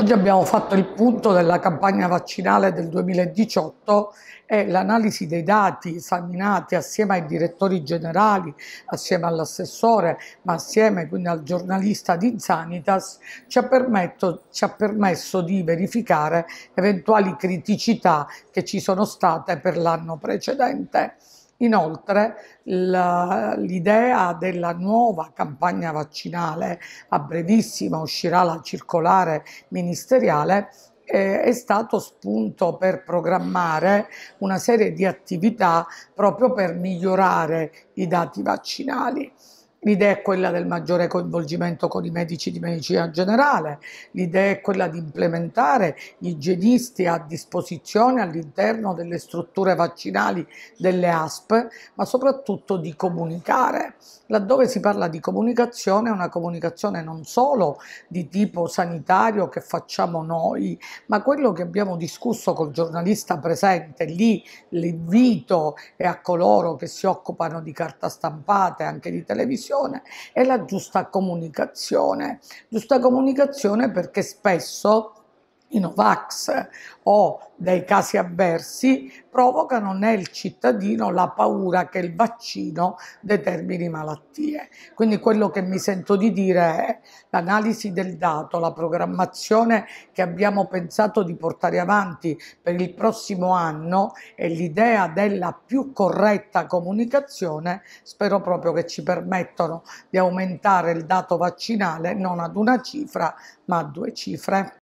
Oggi abbiamo fatto il punto della campagna vaccinale del 2018 e l'analisi dei dati esaminati assieme ai direttori generali, assieme all'assessore, ma assieme quindi al giornalista di Insanitas, ci ha, ci ha permesso di verificare eventuali criticità che ci sono state per l'anno precedente. Inoltre l'idea della nuova campagna vaccinale, a brevissima uscirà la circolare ministeriale, eh, è stato spunto per programmare una serie di attività proprio per migliorare i dati vaccinali l'idea è quella del maggiore coinvolgimento con i medici di medicina generale, l'idea è quella di implementare gli igienisti a disposizione all'interno delle strutture vaccinali delle ASP, ma soprattutto di comunicare. Laddove si parla di comunicazione, è una comunicazione non solo di tipo sanitario che facciamo noi, ma quello che abbiamo discusso col giornalista presente lì, l'invito è a coloro che si occupano di carta stampata e anche di televisione comunicazione e la giusta comunicazione. Giusta comunicazione perché spesso i Novax o dei casi avversi provocano nel cittadino la paura che il vaccino determini malattie. Quindi quello che mi sento di dire è l'analisi del dato, la programmazione che abbiamo pensato di portare avanti per il prossimo anno e l'idea della più corretta comunicazione spero proprio che ci permettano di aumentare il dato vaccinale non ad una cifra ma a due cifre.